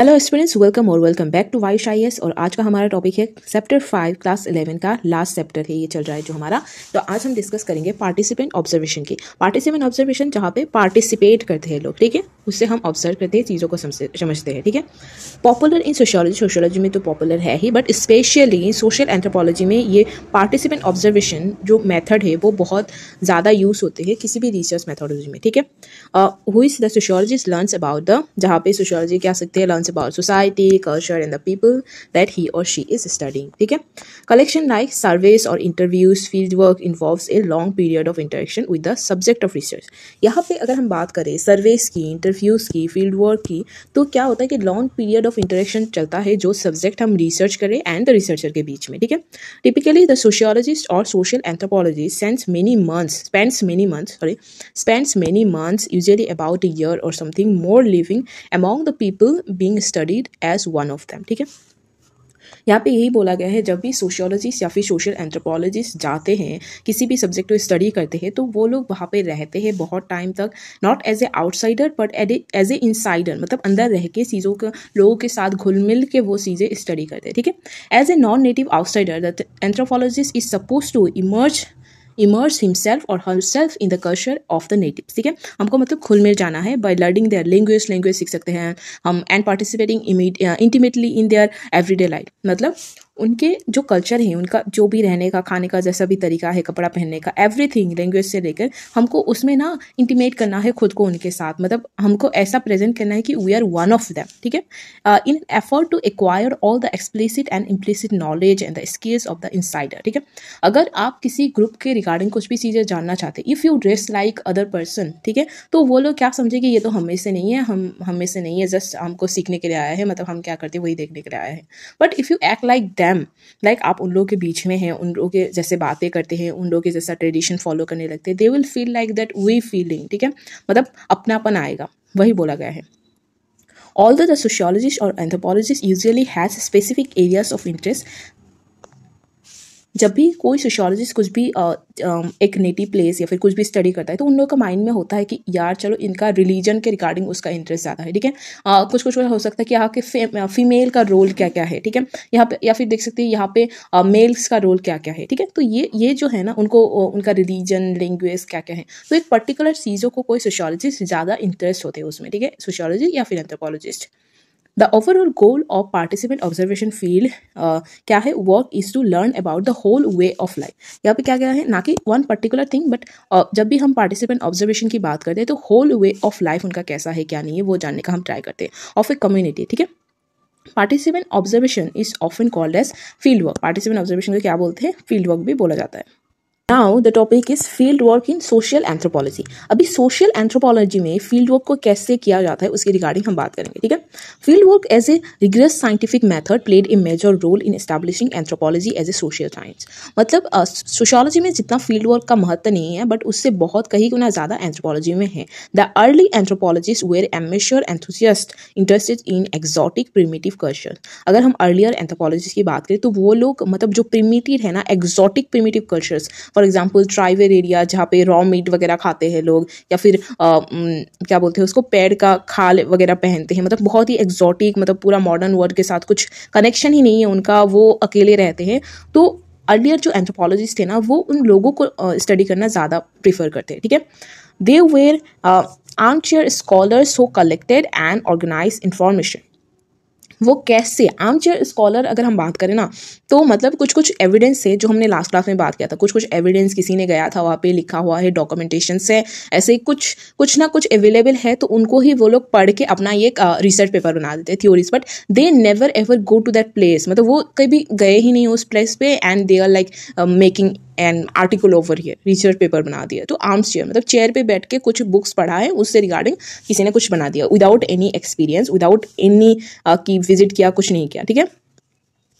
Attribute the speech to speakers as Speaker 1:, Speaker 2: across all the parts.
Speaker 1: Hello students welcome और welcome back to wise I और आज का हमारा टॉपिक है चैप्टर फाइव क्लास इलेवन का लास्ट चैप्टर है ये चल रहा है जो हमारा तो आज हम डिस्कस करेंगे पार्टिसिपेंट ऑब्जर्वेशन की पार्टिसिपेंट ऑब्जर्वेशन जहाँ पे पार्टिसिपेट करते हैं लोग ठीक है उससे हम ऑब्जर्व करते हैं चीज़ों को समझते हैं ठीक है पॉपुलर इन सोशोलॉजी सोशोलॉजी में तो पॉपुलर है ही बट स्पेशली सोशल एंथ्रोपोलॉजी में ये पार्टिसिपेंट ऑब्जर्वेशन जो मेथड है वो बहुत ज़्यादा यूज़ होते हैं किसी भी रिसर्च मैथोडोलॉजी में ठीक है who is the sociologist learns about the जहाँ पे सोशोलॉजी क्या सकते हैं learns about society culture and the people that he और शी इज़ स्टडिंग ठीक है कलेक्शन लाइक सर्वेस और interviews field work involve a long period of interaction with the subject of research यहाँ पे अगर हम बात करें सर्वेस की इंटर इंटरव्यूज़ की फील्ड वर्क की तो क्या होता है कि लॉन्ग पीरियड ऑफ इंटरेक्शन चलता है जो सब्जेक्ट हम रिसर्च करें एंड द रिसर्चर के बीच में ठीक है टिपिकली द सोशियोलॉजिस्ट और social anthropology spends many months spends many months sorry spends many months usually about a year और something more living among the people being studied as one of them ठीक है यहाँ पे यही बोला गया है जब भी सोशियोलॉजिस्ट या फिर सोशल एंथ्रोपोलॉजिस्ट जाते हैं किसी भी सब्जेक्ट को स्टडी करते हैं तो वो लोग वहाँ पे रहते हैं बहुत टाइम तक not as a outsider but as a insider मतलब अंदर रह के चीज़ों के लोगों के साथ घुल मिल के वो चीज़ें स्टडी करते हैं ठीक है as a non native outsider the anthropologist is suppose to emerge immerse himself और self in the culture of the native ठीक है हमको मतलब खुल मिल जाना है by learning their language language सीख सकते हैं हम and participating intimately in their everyday life मतलब उनके जो कल्चर है उनका जो भी रहने का खाने का जैसा भी तरीका है कपड़ा पहनने का एवरीथिंग लैंग्वेज से लेकर हमको उसमें ना इंटीमेट करना है खुद को उनके साथ मतलब हमको ऐसा प्रेजेंट करना है कि we are one of them ठीक है in effort to acquire all the explicit and implicit knowledge and the skills of the insider ठीक है अगर आप किसी ग्रुप के रिगार्डिंग कुछ भी चीज़ें जानना चाहते if you dress like other person ठीक है तो वो लोग क्या समझे कि ये तो हमें से नहीं है हम हमें से नहीं है जस्ट हमको सीखने के लिए आया है मतलब हम क्या करते हैं वही देखने के लिए आया है but if you act like that them like आप उन लोगों के बीच में हैं उन लोगों के जैसे बातें करते हैं उन लोगों के जैसा ट्रेडिशन फॉलो करने लगते हैं they will feel like that we feeling ठीक है मतलब अपनापन आएगा वही बोला गया है ऑल द sociologist और anthropologist usually has specific areas of interest जब भी कोई सोशोलॉजिस्ट कुछ भी एक नेटिव प्लेस या फिर कुछ भी स्टडी करता है तो उन लोगों का माइंड में होता है कि यार चलो इनका रिलीजन के रिगार्डिंग उसका इंटरेस्ट ज़्यादा है ठीक है कुछ कुछ हो सकता है कि यहाँ के फे, फीमेल का रोल क्या क्या है ठीक है यहाँ पे या फिर देख सकते हैं यहाँ पे मेल्स का रोल क्या क्या है ठीक है तो ये ये जो है ना उनको उनका रिलीजन लैंग्वेज क्या क्या है तो एक पर्टिकुलर चीज़ों को कोई सोशोलॉजिस्ट ज़्यादा इंटरेस्ट होते हैं उसमें ठीक है सोशोलॉजी या फिर anthropologist the overall goal of participant observation field क्या है work is to learn about the whole way of life यहाँ पे क्या गया है ना कि वन पर्टिकुलर थिंग बट जब भी हम पार्टिसिपेंट ऑब्जर्वेशन की बात करते हैं तो होल वे ऑफ लाइफ उनका कैसा है क्या नहीं है वो जानने का हम ट्राई करते हैं ऑफ ए कम्युनिटी ठीक है participant observation is often called as field work participant observation को क्या बोलते हैं फील्ड वर्क भी बोला जाता है now the topic is field work in social anthropology अभी सोशल एंथ्रोपोलॉजी में फील्ड वर्क को कैसे किया जाता है उसके रिगार्डिंग हम बात करेंगे ठीक है field work as a rigorous scientific method played a major role in establishing anthropology as a social science मतलब सोशोलॉजी uh, में जितना फील्ड वर्क का महत्व नहीं है बट उससे बहुत कहीं गुना ज़्यादा एंथ्रोपोलॉजी में है the early anthropologist were amateur enthusiast interested in exotic primitive culture अगर हम अर्लियर एंथ्रोपोलॉजिस्ट की बात करें तो वो लोग मतलब जो प्रिमेटिव है ना exotic primitive cultures for example tribal area जहाँ पे रॉ मीट वगैरह खाते हैं लोग या फिर आ, क्या बोलते हैं उसको पेड़ का खाल वगैरह पहनते हैं मतलब बहुत ही एग्जॉटिक मतलब पूरा मॉडर्न वर्ल्ड के साथ कुछ कनेक्शन ही नहीं है उनका वो अकेले रहते हैं तो अर्लियर जो एंथ्रोपोलॉजिस्ट थे ना वो उन लोगों को स्टडी करना ज़्यादा प्रीफर करते हैं ठीक है they were armchair scholars who collected and organize information वो कैसे आम चेयर स्कॉलर अगर हम बात करें ना तो मतलब कुछ कुछ एविडेंस है जो हमने लास्ट क्लास में बात किया था कुछ कुछ एविडेंस किसी ने गया था वहाँ पे लिखा हुआ है डॉक्यूमेंटेशन से ऐसे कुछ कुछ ना कुछ अवेलेबल है तो उनको ही वो लोग पढ़ के अपना ये रिसर्च पेपर बना देते हैं theories but they never ever go to that place मतलब वो कभी गए ही नहीं उस प्लेस पे and they are like making an article over here research paper बना दिया तो आर्म्स चेयर मतलब चेयर पे बैठ के कुछ बुक्स पढ़ा है उससे रिगार्डिंग किसी ने कुछ बना दिया without any experience without any की विजिट किया कुछ नहीं किया ठीक है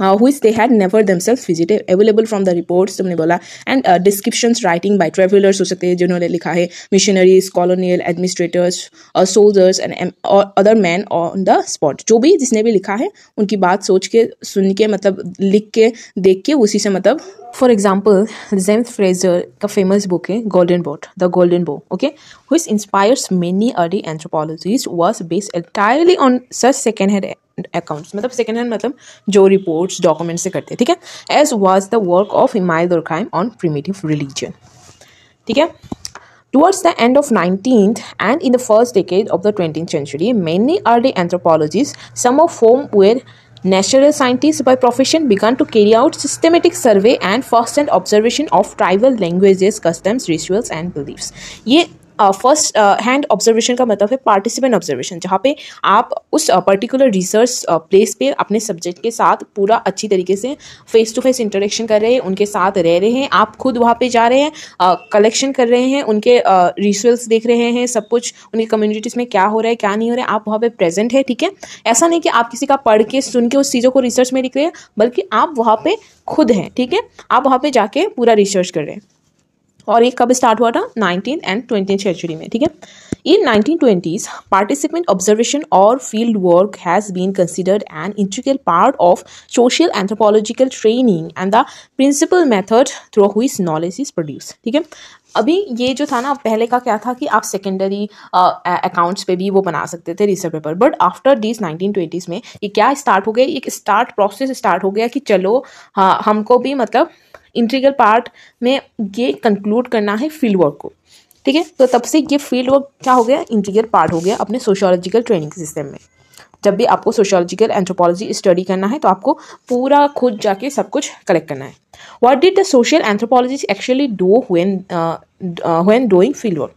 Speaker 1: uh, which they had never themselves visited available from the reports तुमने बोला and uh, descriptions writing by travelers हो सकते हैं जिन्होंने लिखा है missionaries colonial administrators uh, soldiers and um, other men on the spot जो भी जिसने भी लिखा है उनकी बात सोच के सुन के मतलब लिख के देख के उसी से मतलब फॉर एग्जाम्पल जेम फ्रेजर का फेमस बुक है golden bough the golden bough okay which inspires many early anthropologists was based entirely on such second-hand accounts मतलब सेकेंड हैंड मतलब जो रिपोर्ट्स डॉक्यूमेंट से करते हैं ठीक है as was the work of Emile Durkheim on primitive religion ठीक है Towards the end of 19th and in the first decade of the 20th century, many early anthropologists, some of whom were natural scientists by profession, began to carry out systematic survey and first-hand observation of tribal languages, customs, rituals and beliefs. ये first hand observation का मतलब है participant observation जहाँ पे आप उस particular research place पे अपने सब्जेक्ट के साथ पूरा अच्छी तरीके से फेस टू फेस इंटरेक्शन कर रहे हैं उनके साथ रह रहे हैं आप खुद वहाँ पे जा रहे हैं कलेक्शन कर रहे हैं उनके रिचुअल्स देख रहे हैं सब कुछ उनकी कम्युनिटीज़ में क्या हो रहा है क्या नहीं हो रहा है आप वहाँ पर प्रेजेंट है ठीक है ऐसा नहीं कि आप किसी का पढ़ के सुन के उस चीज़ों को रिसर्च में लिख रहे हैं बल्कि आप वहाँ पर खुद हैं ठीक है आप वहाँ पर जाके पूरा रिसर्च कर रहे हैं और ये कब स्टार्ट हुआ था नाइनटीन एंड ट्वेंटी सेंचुरी में ठीक है in nineteen twenties participant observation और field work has been considered an integral part of social anthropological training and the principal method through which knowledge is produce ठीक है अभी ये जो था ना पहले का क्या था कि आप सेकेंडरी अकाउंट्स पे भी वो बना सकते थे research paper but after this nineteen twenties में ये क्या स्टार्ट हो गया एक स्टार्ट प्रोसेस स्टार्ट हो गया कि चलो हाँ हमको भी मतलब इंटीग्रल पार्ट में ये कंक्लूड करना है फील्ड वर्क को ठीक है तो तब से ये फील्ड वर्क क्या हो गया इंटीग्रल पार्ट हो गया अपने सोशोलॉजिकल ट्रेनिंग सिस्टम में जब भी आपको सोशोलॉजिकल एंथ्रोपोलॉजी स्टडी करना है तो आपको पूरा खुद जाके सब कुछ कलेक्ट करना है what did the social anthropology actually do हुन हुन डूइंग फील्ड वर्क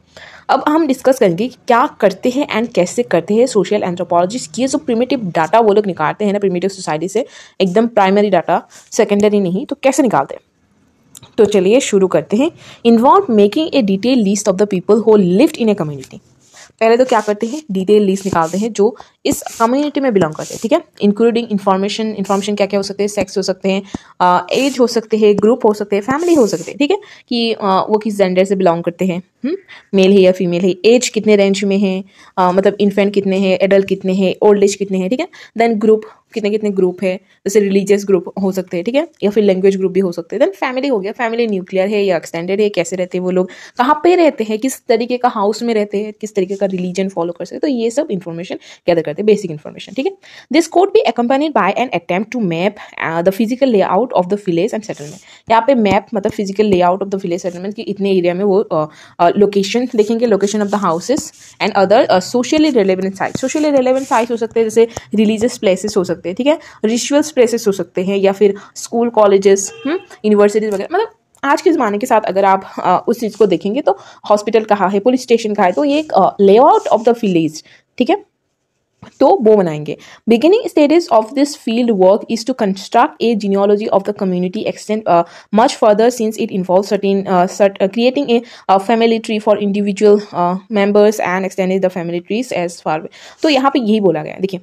Speaker 1: अब हम डिस्कस करेंगे कि क्या करते हैं एंड कैसे करते हैं सोशल एंथ्रोपोलॉजिस्ट ये जो प्रिमेटिव डाटा वो लोग निकालते हैं ना प्रिमेटिव सोसाइटी से एकदम प्राइमरी डाटा सेकेंडरी नहीं तो कैसे निकालते हैं तो चलिए शुरू करते हैं involve making a detail list of the people who live in a community पहले तो क्या करते हैं डिटेल लिस्ट निकालते हैं जो इस कम्युनिटी में बिलोंग करते हैं ठीक है इंक्लूडिंग इन्फॉर्मेशन इन्फॉर्मेशन क्या क्या हो सकते हैं सेक्स हो सकते हैं एज हो सकते हैं ग्रुप हो सकते हैं फैमिली हो सकते हैं ठीक है कि आ, वो किस जेंडर से बिलोंग करते हैं मेल हम्म? है या फीमेल है एज कितने रेंज में है आ, मतलब इन्फेंट कितने हैं एडल्ट कितने हैं ओल्ड एज कितने हैं ठीक है देन ग्रुप कितने कितने ग्रुप है जैसे रिलीजियस ग्रुप हो सकते हैं ठीक है या फिर लैंग्वेज ग्रुप भी हो सकते हैं देन फैमिली हो गया फैमिली न्यूक्लियर है या एक्सटेंडेड है कैसे रहते हैं वो लोग कहाँ पे रहते हैं किस तरीके का हाउस में रहते हैं किस तरीके का रिलीजन फॉलो कर सकते तो ये सब इन्फॉर्मेशन गैदर करते हैं बेसिक इन्फॉर्मेशन ठीक है this could be accompanied by an attempt to map the physical layout of the village and settlement यहाँ पे मैप मतलब physical layout of the village settlement की इतने एरिया में वो लोकेशन uh, uh, देखेंगे location of the houses and other socially relevant site socially relevant site हो सकते हैं जैसे रिलीजियस प्लेसेस हो सकते सकते हैं ठीक है रिचुअल्स प्लेसेस हो सकते हैं या फिर स्कूल कॉलेजेस यूनिवर्सिटीज़ वगैरह मतलब आज के ज़माने के साथ अगर आप आ, उस चीज़ को देखेंगे तो हॉस्पिटल कहाँ है पुलिस स्टेशन कहाँ है तो ये एक लेआउट ऑफ द विलेज ठीक है तो वो बनाएंगे beginning stages of this field work is to construct a genealogy of the community extend much further since it involve certain creating a family tree for individual members and extending the family trees as far तो यहाँ पे यही बोला गया देखिए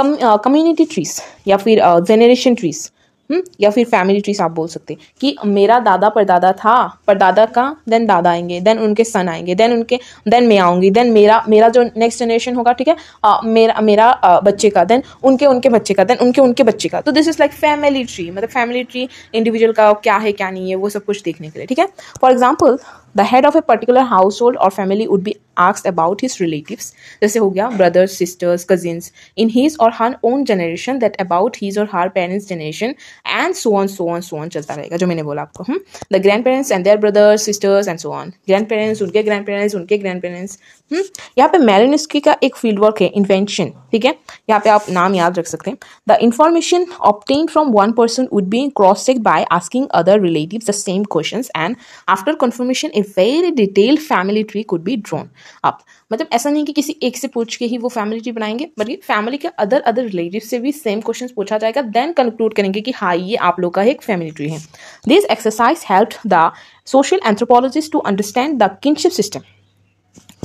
Speaker 1: community trees या फिर generation trees हम्म, या फिर फैमिली ट्रीज आप बोल सकते हैं कि मेरा दादा परदादा था परदादा का देन दादा आएंगे देन उनके सन आएंगे देन उनके देन मैं आऊँगी देन मेरा मेरा जो नेक्स्ट जनरेशन होगा ठीक है आ, मेरा मेरा आ, बच्चे का देन उनके उनके बच्चे का देन उनके उनके बच्चे का तो this is like family tree मतलब फैमिली ट्री इंडिविजुअल का क्या है क्या नहीं है वो सब कुछ देखने के लिए ठीक है for example the head of a particular household or family would be ask about his relative जैसे हो गया brothers sisters cousins in his or her own generation that about his or her parents generation and so on so on so on चलता रहेगा जो मैंने बोला आपको हम the grandparents and their brothers sisters and so on grandparents उनके grandparents उनके grand hmm? Parents यहाँ पे मैरिनिस्की का एक फील्ड वर्क है इन्वेंशन ठीक है यहाँ पे आप नाम याद रख सकते हैं the information obtained from one person would be cross check by asking other relative the same question and after confirmation a very detailed family tree could be drawn आप मतलब ऐसा नहीं कि किसी एक से पूछ के ही वो फैमिली ट्री बनाएंगे बल्कि फैमिली के अदर अदर रिलेटिव से भी सेम क्वेश्चन पूछा जाएगा देन कंक्लूड करेंगे कि हाँ ये आप लोग का एक फैमिली ट्री है this exercise help the social anthropologist to understand the kinship system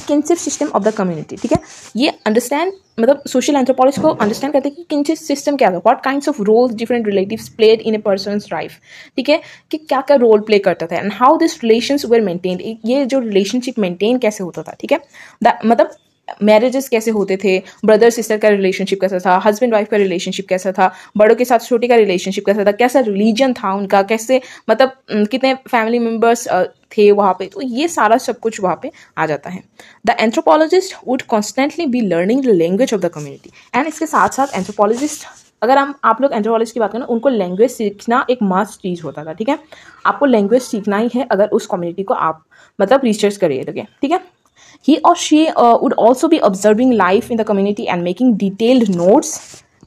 Speaker 1: kinship system of the community ठीक है ये अंडरस्टैंड मतलब सोशल एंथ्रोपोलॉजी को अंडरस्टैंड करते हैं कि किनशिप सिस्टम क्या होता है what kind of roles different relatives played in a person life ठीक है कि क्या क्या रोल प्ले करता था and how this relation were maintain ये जो रिलेशनशिप मेंटेन कैसे होता था ठीक है मतलब मैरिजेस कैसे होते थे ब्रदर सिस्टर का रिलेशनशिप कैसा था हस्बैंड वाइफ का रिलेशनशिप कैसा था बड़ों के साथ छोटे का रिलेशनशिप कैसा था कैसा रिलीजन था उनका कैसे मतलब कितने फैमिली मेम्बर्स थे वहाँ पे तो ये सारा सब कुछ वहाँ पे आ जाता है the anthropologist would constantly be learning the language of the community and इसके साथ साथ एंथ्रोपोलॉजिस्ट अगर हम आप लोग एंथ्रोपोलॉजी की बात करें उनको लैंग्वेज सीखना एक मास्ट चीज़ होता था ठीक है आपको लैंग्वेज सीखना ही है अगर उस कम्युनिटी को आप मतलब रिसर्च करिए लगे ठीक है ही और शी वुड ऑल्सो भी observing life in the community and making detailed notes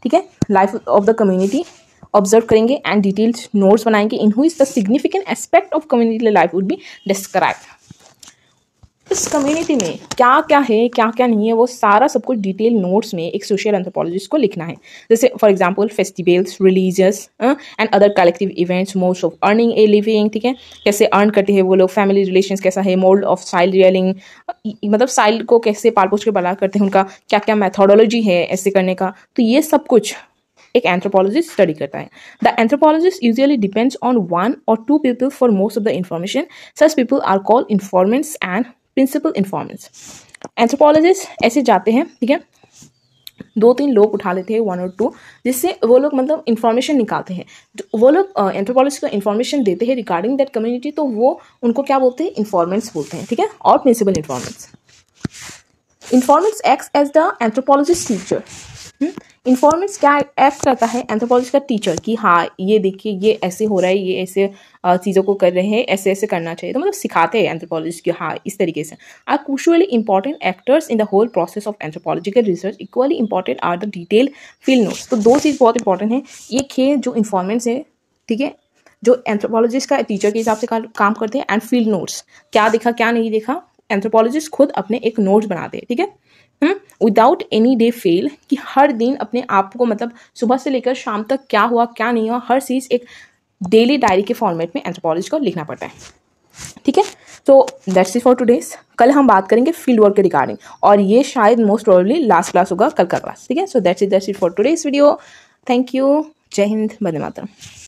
Speaker 1: ठीक है life of the community observe करेंगे एंड डिटेल्ड नोट्स बनाएंगे इन हुई is the significant aspect of community life would be describe इस कम्युनिटी में क्या क्या है क्या क्या नहीं है वो सारा सब कुछ डिटेल नोट्स में एक सोशल एंथ्रोपोलॉजिस्ट को लिखना है जैसे for example festivals religious and other collective events modes of earning a living ठीक है कैसे अर्न करते हैं वो लोग फैमिली रिलेशन कैसा है मोल्ड ऑफ साइल्ड रियलिंग मतलब साइल्ड को कैसे पाल के बला करते हैं उनका क्या क्या मैथोडोलॉजी है ऐसे करने का तो ये सब कुछ एक एंथ्रोपोलॉजिस्ट स्टडी करता है the anthropologist usually depends on one or two people for most of the information such people are called informants and principal informants anthropologist ऐसे जाते हैं ठीक है दो तीन लोग उठा लेते हैं वन और टू जिससे वो लोग मतलब इन्फॉर्मेशन निकालते हैं तो वो लोग एंथ्रोपोलॉजिस्ट को इन्फॉर्मेशन देते हैं रिगार्डिंग दैट कम्युनिटी तो वो उनको क्या बोलते हैं इन्फॉर्मेंट्स बोलते हैं ठीक है और principal informants informants act as the anthropologist teacher informants क्या एक्ट करता है एंथ्रोपोलॉजी का टीचर कि हाँ ये देखिए ये ऐसे हो रहा है ये ऐसे चीज़ों को कर रहे हैं ऐसे ऐसे करना चाहिए तो मतलब सिखाते हैं एंथ्रोपोलॉजी की हाँ इस तरीके से are crucially important actors in the whole process of anthropological research equally important are the detail field notes तो दो चीज़ बहुत इंपॉर्टेंट है एक खेल जो इन्फॉर्मेंट्स है ठीक है जो एंथ्रोपोलॉजिस्ट का टीचर के हिसाब से काम करते हैं एंड फील्ड नोट्स क्या देखा क्या नहीं देखा एंथ्रोपोलॉजिस्ट खुद अपने एक नोट्स बनाते हैं ठीक है विदाउट एनी डे फेल कि हर दिन अपने आप को मतलब सुबह से लेकर शाम तक क्या हुआ क्या नहीं हुआ हर चीज़ एक डेली डायरी के फॉर्मेट में एंथ्रोपोलॉजी को लिखना पड़ता है ठीक है तो दैट्स इज फॉर डेज कल हम बात करेंगे फील्ड वर्क के रिगार्डिंग और ये शायद मोस्ट प्रोबेबली लास्ट क्लास होगा कल का क्लास ठीक है so that's is that's is for today's video thank you जय हिंद बंदे मातरम